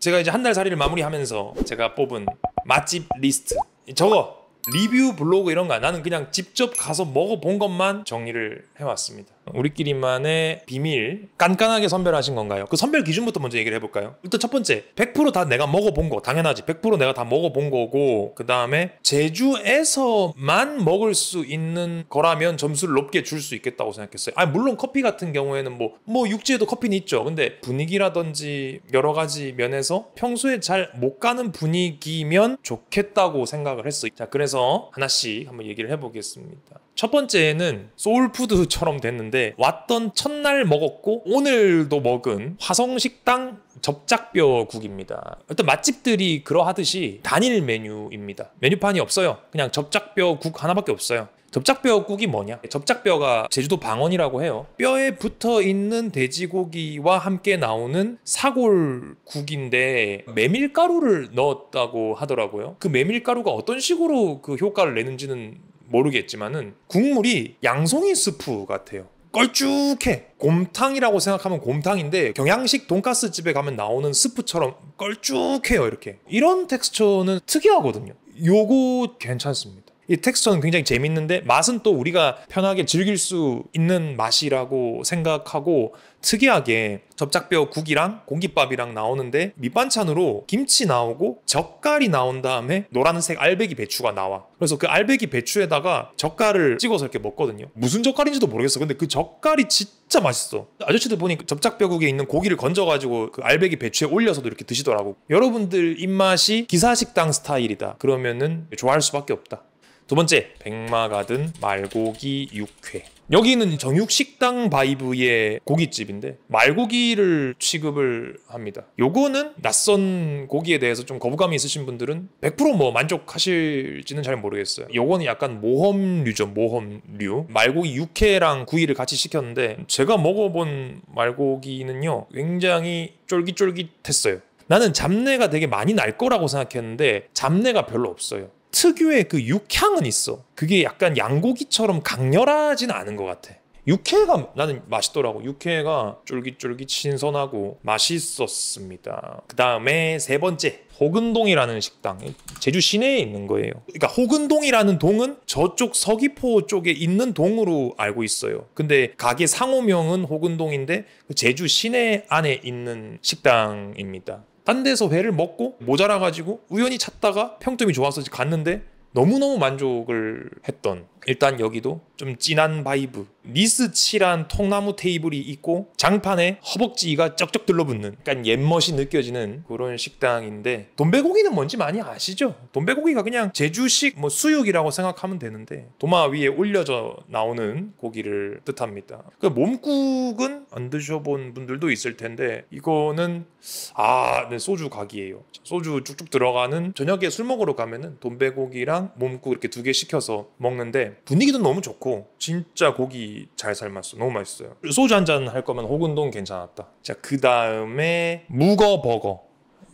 제가 이제 한달 살이를 마무리하면서 제가 뽑은 맛집 리스트 저거 리뷰 블로그 이런 거 나는 그냥 직접 가서 먹어본 것만 정리를 해왔습니다. 우리끼리만의 비밀 깐깐하게 선별하신 건가요? 그 선별 기준부터 먼저 얘기를 해볼까요? 일단 첫 번째 100%다 내가 먹어본 거 당연하지 100% 내가 다 먹어본 거고 그 다음에 제주에서만 먹을 수 있는 거라면 점수를 높게 줄 수 있겠다고 생각했어요. 아 물론 커피 같은 경우에는 뭐뭐 뭐 육지에도 커피는 있죠. 근데 분위기라든지 여러 가지 면에서 평소에 잘 못 가는 분위기면 좋겠다고 생각을 했어요. 자 그래서 하나씩 한번 얘기를 해보겠습니다. 첫 번째는 소울푸드처럼 됐는데 있는데 왔던 첫날 먹었고 오늘도 먹은 화성식당 접작뼈국입니다. 어떤 맛집들이 그러하듯이 단일 메뉴입니다. 메뉴판이 없어요. 그냥 접작뼈국 하나밖에 없어요. 접작뼈국이 뭐냐? 접작뼈가 제주도 방언이라고 해요. 뼈에 붙어 있는 돼지고기와 함께 나오는 사골국인데 메밀가루를 넣었다고 하더라고요. 그 메밀가루가 어떤 식으로 그 효과를 내는지는 모르겠지만은 국물이 양송이 스프 같아요. 걸쭉해. 곰탕이라고 생각하면 곰탕인데 경양식 돈가스 집에 가면 나오는 스프처럼 걸쭉해요 이렇게. 이런 텍스처는 특이하거든요. 요거 괜찮습니다. 이 텍스처는 굉장히 재밌는데 맛은 또 우리가 편하게 즐길 수 있는 맛이라고 생각하고 특이하게 접착뼈 국이랑 공깃밥이랑 나오는데 밑반찬으로 김치 나오고 젓갈이 나온 다음에 노란색 알배기 배추가 나와. 그래서 그 알배기 배추에다가 젓갈을 찍어서 이렇게 먹거든요. 무슨 젓갈인지도 모르겠어. 근데 그 젓갈이 진짜 맛있어. 아저씨들 보니까 그 접착뼈국에 있는 고기를 건져가지고 그 알배기 배추에 올려서도 이렇게 드시더라고. 여러분들 입맛이 기사식당 스타일이다. 그러면은 좋아할 수밖에 없다. 두 번째, 백마가든 말고기 육회. 여기는 정육식당 바이브의 고깃집인데 말고기를 취급을 합니다. 요거는 낯선 고기에 대해서 좀 거부감이 있으신 분들은 100%뭐 만족하실지는 잘 모르겠어요. 요거는 약간 모험류죠. 모험류. 말고기 육회랑 구이를 같이 시켰는데 제가 먹어본 말고기는요. 굉장히 쫄깃쫄깃했어요. 나는 잡내가 되게 많이 날 거라고 생각했는데 잡내가 별로 없어요. 특유의 그 육향은 있어. 그게 약간 양고기처럼 강렬하진 않은 것 같아. 육회가 나는 맛있더라고. 육회가 쫄깃쫄깃 신선하고 맛있었습니다. 그 다음에 세 번째 호근동이라는 식당. 제주 시내에 있는 거예요. 그러니까 호근동이라는 동은 저쪽 서귀포 쪽에 있는 동으로 알고 있어요. 근데 가게 상호명은 호근동인데 그 제주 시내 안에 있는 식당입니다. 딴 데서 회를 먹고 모자라 가지고 우연히 찾다가 평점이 좋아서 갔는데 너무너무 만족을 했던 일단 여기도 좀 진한 바이브 니스 칠한 통나무 테이블이 있고 장판에 허벅지가 쩍쩍 들러붙는 약간 옛멋이 느껴지는 그런 식당인데 돈베고기는 뭔지 많이 아시죠? 돈베고기가 그냥 제주식 뭐 수육이라고 생각하면 되는데 도마 위에 올려져 나오는 고기를 뜻합니다 그 몸국은 안 드셔본 분들도 있을 텐데 이거는 아 네, 소주 각이에요 소주 쭉쭉 들어가는 저녁에 술 먹으러 가면은 돈베고기랑 몸국 이렇게 두 개 시켜서 먹는데 분위기도 너무 좋고 진짜 고기 잘 삶았어 너무 맛있어요 소주 한잔 할 거면 호근동 괜찮았다 자 그 다음에 무거 버거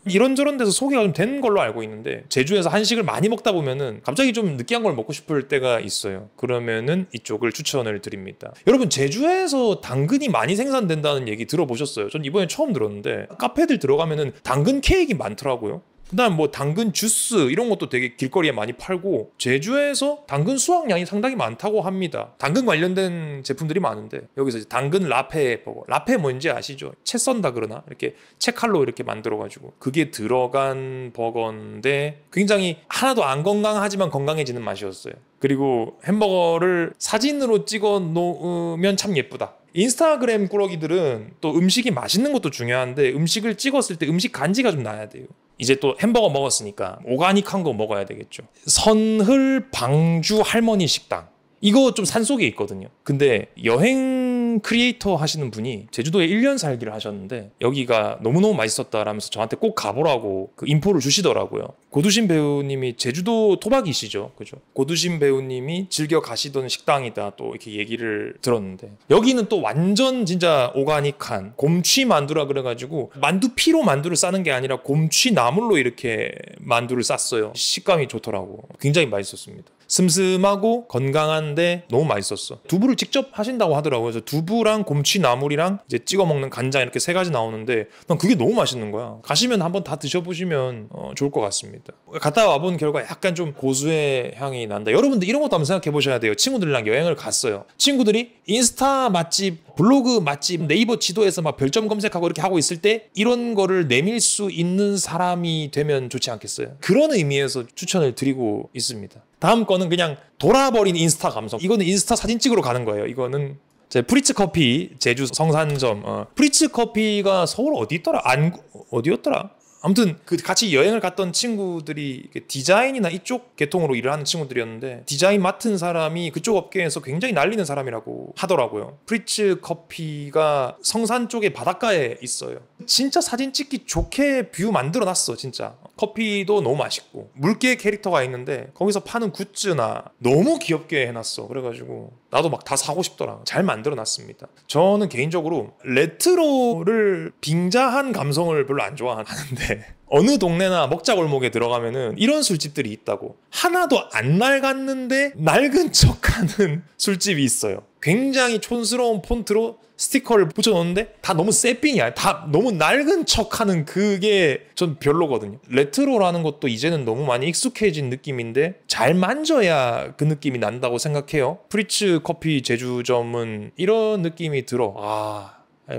이런저런 데서 소개가 좀 된 걸로 알고 있는데 제주에서 한식을 많이 먹다 보면은 갑자기 좀 느끼한 걸 먹고 싶을 때가 있어요. 그러면은 이쪽을 추천을 드립니다. 여러분 제주에서 당근이 많이 생산된다는 얘기 들어보셨어요? 전 이번에 처음 들었는데 카페들 들어가면은 당근 케이크 많더라고요. 그다음 뭐 당근 주스 이런 것도 되게 길거리에 많이 팔고 제주에서 당근 수확량이 상당히 많다고 합니다. 당근 관련된 제품들이 많은데 여기서 당근 라페 버거. 라페 뭔지 아시죠? 채 썬다 그러나 이렇게 채칼로 이렇게 만들어 가지고 그게 들어간 버거인데 굉장히 하나도 안 건강하지만 건강해지는 맛이었어요. 그리고 햄버거를 사진으로 찍어 놓으면 참 예쁘다. 인스타그램 꾸러기들은 또 음식이 맛있는 것도 중요한데 음식을 찍었을 때 음식 간지가 좀 나야 돼요. 이제 또 햄버거 먹었으니까 오가닉한 거 먹어야 되겠죠. 선흘 방주 할머니 식당. 이거 좀 산속에 있거든요. 근데 여행 크리에이터 하시는 분이 제주도에 1년 살기를 하셨는데 여기가 너무너무 맛있었다라면서 저한테 꼭 가보라고 그 인포를 주시더라고요. 고두심 배우님이 제주도 토박이시죠. 그죠? 고두심 배우님이 즐겨 가시던 식당이다. 또 이렇게 얘기를 들었는데. 여기는 또 완전 진짜 오가닉한 곰취 만두라 그래가지고 만두피로 만두를 싸는 게 아니라 곰취 나물로 이렇게 만두를 쌌어요. 식감이 좋더라고. 굉장히 맛있었습니다. 슴슴하고 건강한데 너무 맛있었어. 두부를 직접 하신다고 하더라고요. 그래서 두부랑 곰취 나물이랑 이제 찍어 먹는 간장 이렇게 세 가지 나오는데 난 그게 너무 맛있는 거야. 가시면 한번 다 드셔보시면 어, 좋을 것 같습니다. 있다. 갔다 와본 결과 약간 좀 고수의 향이 난다. 여러분들 이런 것도 한번 생각해 보셔야 돼요. 친구들이랑 여행을 갔어요. 친구들이 인스타 맛집, 블로그 맛집, 네이버 지도에서 막 별점 검색하고 이렇게 하고 있을 때 이런 거를 내밀 수 있는 사람이 되면 좋지 않겠어요? 그런 의미에서 추천을 드리고 있습니다. 다음 거는 그냥 돌아버린 인스타 감성. 이거는 인스타 사진 찍으러 가는 거예요. 이거는 제 프리츠 커피 제주 성산점 어. 프리츠 커피가 서울 어디 있더라? 안 어디였더라? 아무튼 그 같이 여행을 갔던 친구들이 디자인이나 이쪽 계통으로 일을 하는 친구들이었는데 디자인 맡은 사람이 그쪽 업계에서 굉장히 날리는 사람이라고 하더라고요. 프리츠 커피가 성산 쪽의 바닷가에 있어요. 진짜 사진 찍기 좋게 뷰 만들어 놨어, 진짜. 어, 커피도 너무 맛있고 물개 캐릭터가 있는데 거기서 파는 굿즈나 너무 귀엽게 해놨어 그래가지고 나도 막 다 사고 싶더라 잘 만들어놨습니다 저는 개인적으로 레트로를 빙자한 감성을 별로 안 좋아하는데 어느 동네나 먹자골목에 들어가면은 이런 술집들이 있다고 하나도 안 낡았는데 낡은 척하는 술집이 있어요 굉장히 촌스러운 폰트로 스티커를 붙여놓는데 다 너무 새삥이야. 다 너무 낡은 척하는 그게 전 별로거든요. 레트로라는 것도 이제는 너무 많이 익숙해진 느낌인데 잘 만져야 그 느낌이 난다고 생각해요. 프리츠 커피 제주점은 이런 느낌이 들어. 아,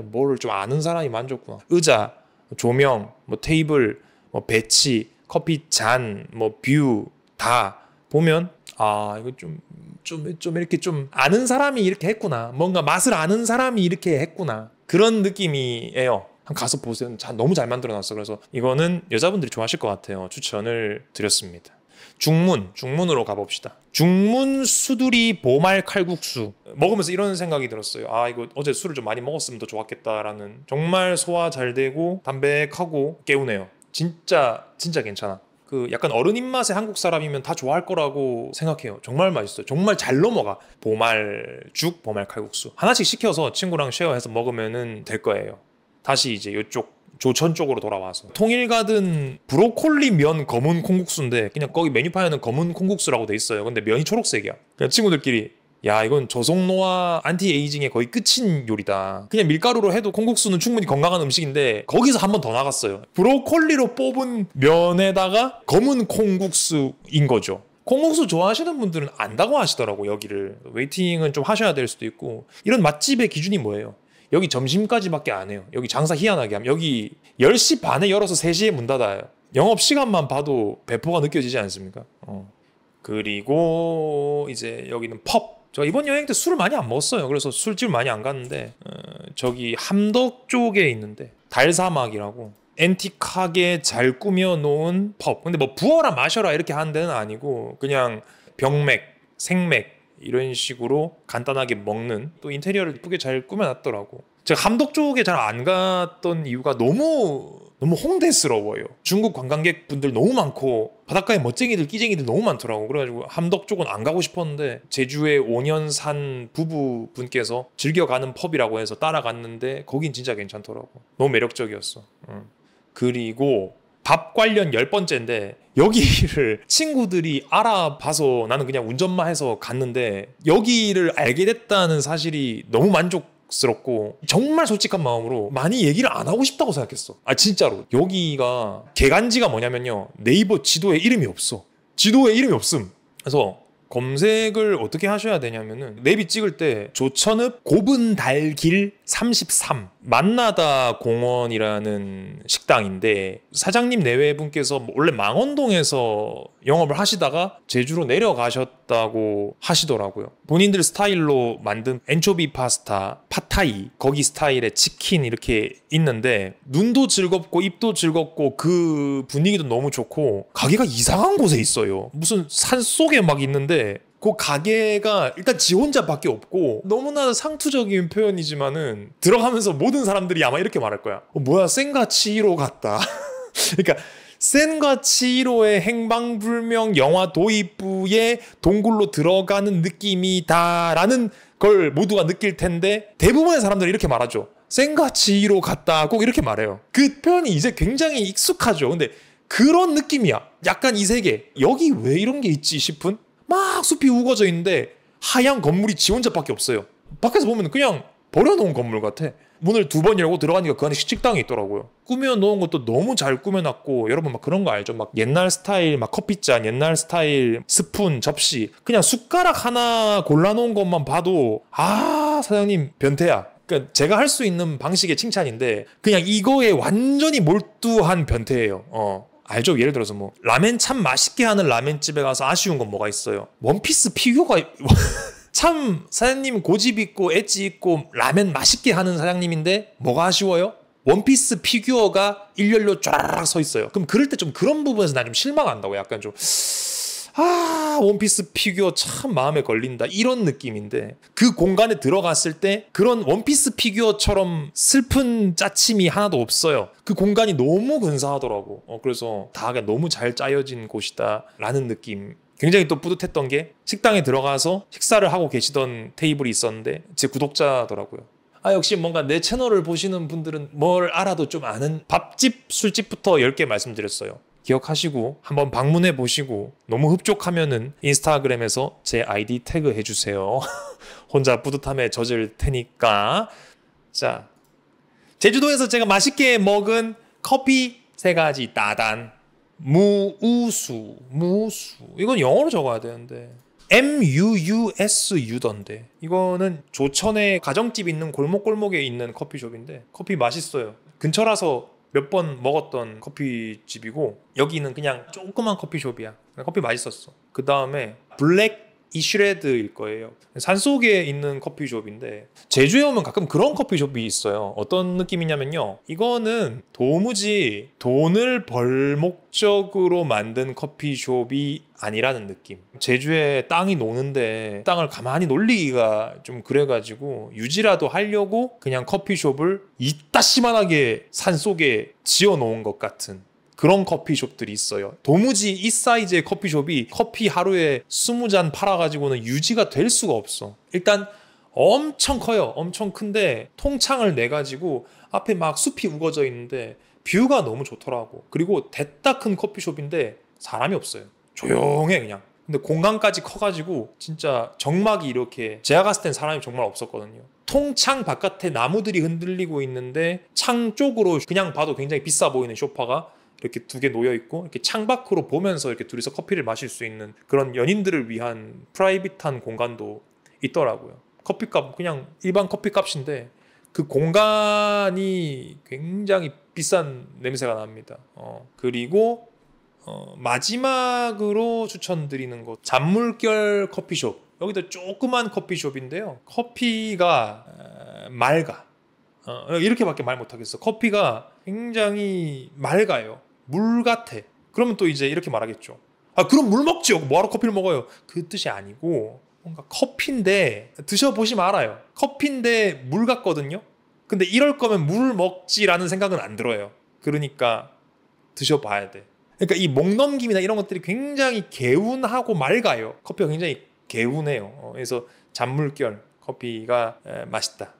뭘 좀 아는 사람이 만졌구나. 의자, 조명, 뭐 테이블, 뭐 배치, 커피 잔, 뭐 뷰 다 보면 아 이거 좀 좀, 좀 이렇게 좀 아는 사람이 이렇게 했구나 뭔가 맛을 아는 사람이 이렇게 했구나 그런 느낌이에요 한 가서 보세요 너무 잘 만들어놨어 그래서 이거는 여자분들이 좋아하실 것 같아요 추천을 드렸습니다 중문, 중문으로 가봅시다. 중문 수두리 보말 칼국수. 먹으면서 이런 생각이 들었어요. 아, 이거 어제 술을 좀 많이 먹었으면 더 좋았겠다라는. 정말 소화 잘 되고 담백하고 깨우네요. 진짜, 진짜 괜찮아. 그 약간 어른 입맛의 한국 사람이면 다 좋아할 거라고 생각해요. 정말 맛있어요. 정말 잘 넘어가. 보말죽, 보말 칼국수. 하나씩 시켜서 친구랑 쉐어해서 먹으면 될 거예요. 다시 이제 이쪽 조천 쪽으로 돌아와서 통일가든 브로콜리 면 검은 콩국수인데 그냥 거기 메뉴판에는 검은 콩국수라고 돼 있어요. 근데 면이 초록색이야. 그냥 친구들끼리 야 이건 저속노화 안티에이징의 거의 끝인 요리다. 그냥 밀가루로 해도 콩국수는 충분히 건강한 음식인데 거기서 한 번 더 나갔어요. 브로콜리로 뽑은 면에다가 검은 콩국수인 거죠. 콩국수 좋아하시는 분들은 안다고 하시더라고 여기를 웨이팅은 좀 하셔야 될 수도 있고 이런 맛집의 기준이 뭐예요? 여기 점심까지밖에 안 해요. 여기 장사 희한하게 하면 여기 10시 반에 열어서 3시에 문 닫아요. 영업 시간만 봐도 배포가 느껴지지 않습니까? 어. 그리고 이제 여기는 펍저 이번 여행 때 술을 많이 안 먹었어요. 그래서 술집 많이 안 갔는데 어, 저기 함덕 쪽에 있는데 달사막이라고 엔틱하게잘 꾸며놓은 펍. 근데 뭐 부어라 마셔라 이렇게 하는 데는 아니고 그냥 병맥, 생맥 이런 식으로 간단하게 먹는 또 인테리어를 이쁘게 잘 꾸며놨더라고. 제가 함덕 쪽에 잘 안 갔던 이유가 너무 너무 홍대스러워요. 중국 관광객분들 너무 많고 바닷가에 멋쟁이들 끼쟁이들 너무 많더라고. 그래가지고 함덕 쪽은 안 가고 싶었는데 제주에 5년 산 부부분께서 즐겨가는 펍이라고 해서 따라갔는데 거긴 진짜 괜찮더라고. 너무 매력적이었어. 응. 그리고 밥 관련 열 번째인데 여기를 친구들이 알아봐서 나는 그냥 운전만 해서 갔는데 여기를 알게 됐다는 사실이 너무 만족 스럽고 정말 솔직한 마음으로 많이 얘기를 안 하고 싶다고 생각했어. 아 진짜로 여기가 개간지가 뭐냐면요 네이버 지도에 이름이 없어. 지도에 이름이 없음. 그래서 검색을 어떻게 하셔야 되냐면은 네비 찍을 때 조천읍 고분달길 33 만나다 공원이라는 식당인데 사장님 내외 분께서 원래 망원동에서 영업을 하시다가 제주로 내려가셨다고 하시더라고요. 본인들 스타일로 만든 엔초비 파스타, 파타이, 거기 스타일의 치킨 이렇게 있는데 눈도 즐겁고 입도 즐겁고 그 분위기도 너무 좋고 가게가 이상한 곳에 있어요. 무슨 산 속에 막 있는데 그 가게가 일단 지 혼자밖에 없고 너무나 상투적인 표현이지만은 들어가면서 모든 사람들이 아마 이렇게 말할 거야. 어, 뭐야 센과 치히로 같다. 그러니까 센과 치히로의 행방불명 영화 도입부에 동굴로 들어가는 느낌이다라는 걸 모두가 느낄 텐데 대부분의 사람들이 이렇게 말하죠. 센과 치히로 같다 꼭 이렇게 말해요. 그 표현이 이제 굉장히 익숙하죠. 근데 그런 느낌이야. 약간 이 세계. 여기 왜 이런 게 있지 싶은? 막 숲이 우거져 있는데 하얀 건물이 지 혼자밖에 없어요. 밖에서 보면 그냥 버려놓은 건물 같아. 문을 두 번 열고 들어가니까 그 안에 식당이 있더라고요. 꾸며놓은 것도 너무 잘 꾸며놨고 여러분 막 그런 거 알죠? 막 옛날 스타일 막 커피잔, 옛날 스타일 스푼, 접시 그냥 숟가락 하나 골라놓은 것만 봐도 아 사장님 변태야. 그러니까 제가 할 수 있는 방식의 칭찬인데 그냥 이거에 완전히 몰두한 변태예요. 어. 알죠? 예를 들어서 뭐 라멘 참 맛있게 하는 라멘집에 가서 아쉬운 건 뭐가 있어요? 원피스 피규어가 참 사장님 고집 있고 엣지 있고 라멘 맛있게 하는 사장님인데 뭐가 아쉬워요? 원피스 피규어가 일렬로 쫙 서 있어요. 그럼 그럴 때 좀 그런 부분에서 나 좀 실망한다고 약간 좀 아, 원피스 피규어 참 마음에 걸린다. 이런 느낌인데 그 공간에 들어갔을 때 그런 원피스 피규어처럼 슬픈 짜침이 하나도 없어요. 그 공간이 너무 근사하더라고. 어, 그래서 다 너무 잘 짜여진 곳이다라는 느낌. 굉장히 또 뿌듯했던 게 식당에 들어가서 식사를 하고 계시던 테이블이 있었는데 제 구독자더라고요. 아, 역시 뭔가 내 채널을 보시는 분들은 뭘 알아도 좀 아는 밥집, 술집부터 10개 말씀드렸어요. 기억하시고 한번 방문해 보시고 너무 흡족하면은 인스타그램에서 제 아이디 태그 해주세요. 혼자 뿌듯함에 젖을 테니까. 자, 제주도에서 제가 맛있게 먹은 커피 세 가지 따단. 무우수, 무우수. 이건 영어로 적어야 되는데. MUUSU던데. 이거는 조천에 가정집 있는 골목골목에 있는 커피숍인데 커피 맛있어요. 근처라서 몇번 먹었던 커피집이고 여기는 그냥 조그만 커피숍이야. 커피 맛있었어. 그 다음에 블랙 이슈레드일 거예요. 산속에 있는 커피숍인데 제주에 오면 가끔 그런 커피숍이 있어요. 어떤 느낌이냐면요. 이거는 도무지 돈을 벌 목적으로 만든 커피숍이 아니라는 느낌. 제주에 땅이 노는데 땅을 가만히 놀리기가 좀 그래가지고 유지라도 하려고 그냥 커피숍을 이따시만하게 산 속에 지어 놓은 것 같은 그런 커피숍들이 있어요. 도무지 이 사이즈의 커피숍이 커피 하루에 20잔 팔아가지고는 유지가 될 수가 없어. 일단 엄청 커요. 엄청 큰데 통창을 내가지고 앞에 막 숲이 우거져 있는데 뷰가 너무 좋더라고. 그리고 대따 큰 커피숍인데 사람이 없어요. 조용해 그냥. 근데 공간까지 커가지고 진짜 정막이 이렇게 제가 갔을 땐 사람이 정말 없었거든요. 통창 바깥에 나무들이 흔들리고 있는데 창 쪽으로 그냥 봐도 굉장히 비싸 보이는 쇼파가 이렇게 두 개 놓여 있고 이렇게 창밖으로 보면서 이렇게 둘이서 커피를 마실 수 있는 그런 연인들을 위한 프라이빗한 공간도 있더라고요. 커피값 그냥 일반 커피값인데 그 공간이 굉장히 비싼 냄새가 납니다. 어, 그리고 어, 마지막으로 추천드리는 곳 잔물결 커피숍. 여기도 조그만 커피숍인데요. 커피가 어, 맑아. 이렇게밖에 말 못하겠어. 커피가 굉장히 맑아요. 물 같아. 그러면 또 이제 이렇게 말하겠죠. 아, 그럼 물 먹지요. 뭐하러 커피를 먹어요? 그 뜻이 아니고 뭔가 커피인데 드셔보시면 알아요. 커피인데 물 같거든요. 근데 이럴 거면 물 먹지라는 생각은 안 들어요. 그러니까 드셔봐야 돼. 그러니까 이 목 넘김이나 이런 것들이 굉장히 개운하고 맑아요. 커피가 굉장히 개운해요. 어, 그래서 잔물결 커피가 맛있다.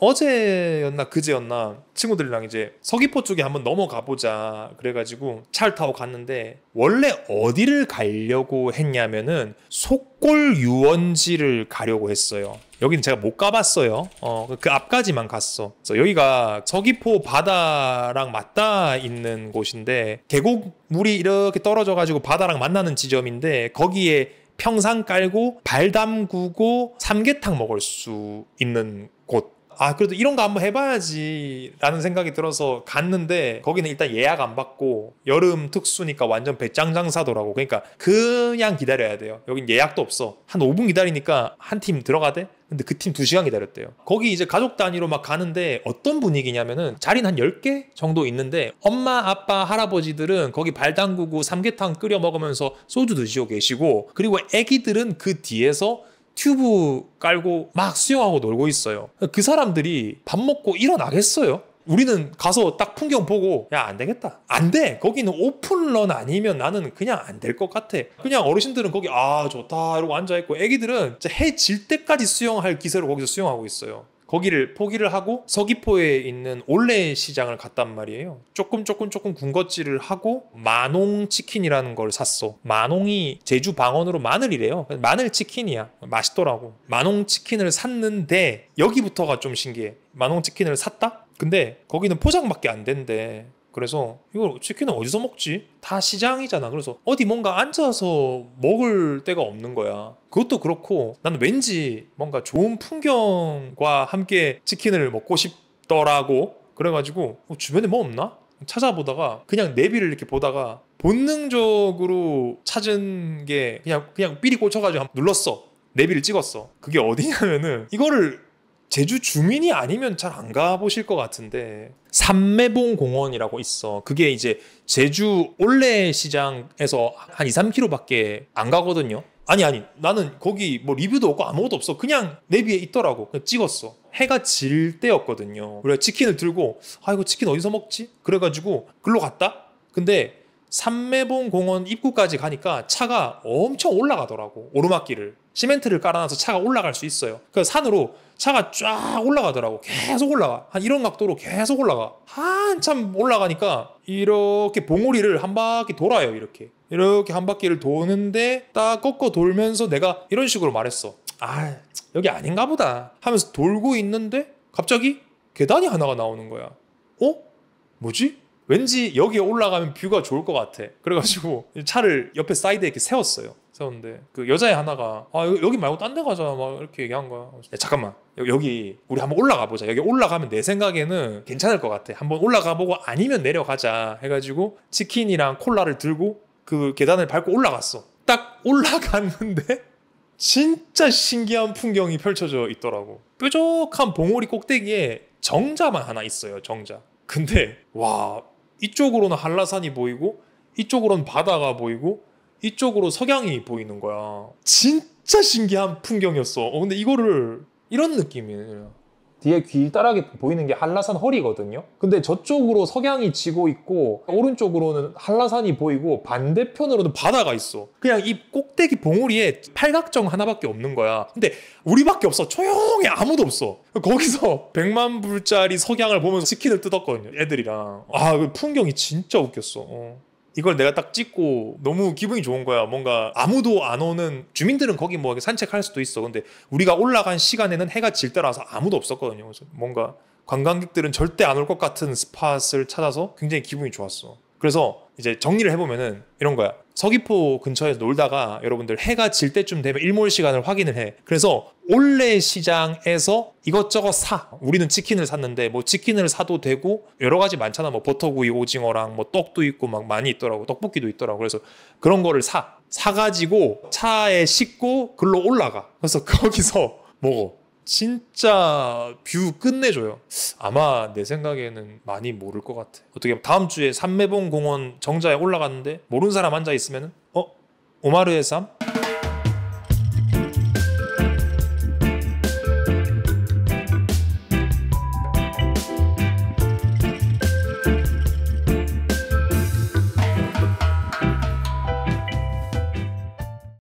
어제였나 그제였나 친구들이랑 이제 서귀포 쪽에 한번 넘어가 보자 그래가지고 차를 타고 갔는데 원래 어디를 가려고 했냐면은 속골 유원지를 가려고 했어요. 여기는 제가 못 가봤어요. 어, 그 앞까지만 갔어. 그래서 여기가 서귀포 바다랑 맞닿아 있는 곳인데 계곡물이 이렇게 떨어져가지고 바다랑 만나는 지점인데 거기에 평상 깔고 발 담그고 삼계탕 먹을 수 있는 곳. 아 그래도 이런 거 한번 해봐야지라는 생각이 들어서 갔는데 거기는 일단 예약 안 받고 여름 특수니까 완전 배짱 장사더라고. 그러니까 그냥 기다려야 돼요. 여긴 예약도 없어. 한 5분 기다리니까 한 팀 들어가대. 근데 그 팀 2시간 기다렸대요. 거기 이제 가족 단위로 막 가는데 어떤 분위기냐면은 자리는 한 10개 정도 있는데 엄마, 아빠, 할아버지들은 거기 발 담그고 삼계탕 끓여 먹으면서 소주 드시고 계시고 그리고 애기들은 그 뒤에서 튜브 깔고 막 수영하고 놀고 있어요. 그 사람들이 밥 먹고 일어나겠어요? 우리는 가서 딱 풍경 보고 야 안 되겠다 안돼 거기는 오픈런 아니면 나는 그냥 안 될 것 같아 그냥 어르신들은 거기 아 좋다 이러고 앉아있고 애기들은 해 질 때까지 수영할 기세로 거기서 수영하고 있어요 거기를 포기를 하고 서귀포에 있는 올레 시장을 갔단 말이에요. 조금 조금 조금 군것질을 하고 마농 치킨이라는 걸 샀어. 마농이 제주 방언으로 마늘이래요. 마늘 치킨이야. 맛있더라고. 마농 치킨을 샀는데 여기부터가 좀 신기해. 마농 치킨을 샀다? 근데 거기는 포장밖에 안 된대. 그래서 이걸 치킨은 어디서 먹지? 다 시장이잖아. 그래서 어디 뭔가 앉아서 먹을 데가 없는 거야. 그것도 그렇고 나는 왠지 뭔가 좋은 풍경과 함께 치킨을 먹고 싶더라고. 그래가지고 어, 주변에 뭐 없나? 찾아보다가 그냥 내비를 이렇게 보다가 본능적으로 찾은 게 그냥 그냥 삐리 꽂혀가지고 눌렀어. 내비를 찍었어. 그게 어디냐면은 이거를 제주 주민이 아니면 잘 안 가보실 것 같은데 삼매봉 공원이라고 있어. 그게 이제 제주 올레 시장에서 한 2, 3km밖에 안 가거든요. 아니 아니 나는 거기 뭐 리뷰도 없고 아무것도 없어 그냥 내비에 있더라고 그냥 찍었어 해가 질 때였거든요 그래 치킨을 들고 아 이거 치킨 어디서 먹지 그래가지고 글로 갔다 근데 삼매봉 공원 입구까지 가니까 차가 엄청 올라가더라고 오르막길을 시멘트를 깔아놔서 차가 올라갈 수 있어요. 그 산으로 차가 쫙 올라가더라고. 계속 올라가. 한 이런 각도로 계속 올라가. 한참 올라가니까 이렇게 봉우리를 한 바퀴 돌아요. 이렇게. 이렇게 한 바퀴를 도는데 딱 꺾어 돌면서 내가 이런 식으로 말했어. 아, 여기 아닌가 보다. 하면서 돌고 있는데 갑자기 계단이 하나가 나오는 거야. 어? 뭐지? 왠지 여기에 올라가면 뷰가 좋을 것 같아. 그래가지고 차를 옆에 사이드에 이렇게 세웠어요. 세웠는데 그 여자애 하나가 아 여기 말고 딴 데 가자 막 이렇게 얘기한 거야 야, 어, 잠깐만 여기 우리 한번 올라가 보자 여기 올라가면 내 생각에는 괜찮을 것 같아 한번 올라가 보고 아니면 내려가자 해가지고 치킨이랑 콜라를 들고 그 계단을 밟고 올라갔어 딱 올라갔는데 진짜 신기한 풍경이 펼쳐져 있더라고 뾰족한 봉오리 꼭대기에 정자만 하나 있어요 정자 근데 와 이쪽으로는 한라산이 보이고 이쪽으로는 바다가 보이고 이쪽으로 석양이 보이는 거야. 진짜 신기한 풍경이었어. 어, 근데 이거를 이런 느낌이에요. 뒤에 귀따라게 보이는 게 한라산 허리거든요. 근데 저쪽으로 석양이 지고 있고 오른쪽으로는 한라산이 보이고 반대편으로는 바다가 있어. 그냥 이 꼭대기 봉우리에 팔각정 하나밖에 없는 거야. 근데 우리밖에 없어. 조용히 아무도 없어. 거기서 100만 불짜리 석양을 보면서 치킨을 뜯었거든요. 애들이랑. 아, 그 풍경이 진짜 웃겼어. 어. 이걸 내가 딱 찍고 너무 기분이 좋은 거야. 뭔가 아무도 안 오는 주민들은 거기 뭐 산책할 수도 있어. 근데 우리가 올라간 시간에는 해가 질 때라서 아무도 없었거든요. 그래서 뭔가 관광객들은 절대 안 올 것 같은 스팟을 찾아서 굉장히 기분이 좋았어. 그래서 이제 정리를 해보면은 이런 거야. 서귀포 근처에서 놀다가 여러분들 해가 질 때쯤 되면 일몰 시간을 확인을 해. 그래서 올레 시장에서 이것저것 사. 우리는 치킨을 샀는데 뭐 치킨을 사도 되고 여러 가지 많잖아. 뭐 버터구이, 오징어랑 뭐 떡도 있고 막 많이 있더라고. 떡볶이도 있더라고. 그래서 그런 거를 사. 사가지고 차에 싣고 글로 올라가. 그래서 거기서 먹어. 진짜 뷰 끝내줘요. 아마 내 생각에는 많이 모를 것 같아. 어떻게 다음 주에 삼매봉 공원 정자에 올라갔는데 모르는 사람 앉아 있으면 어 오마르의 삶?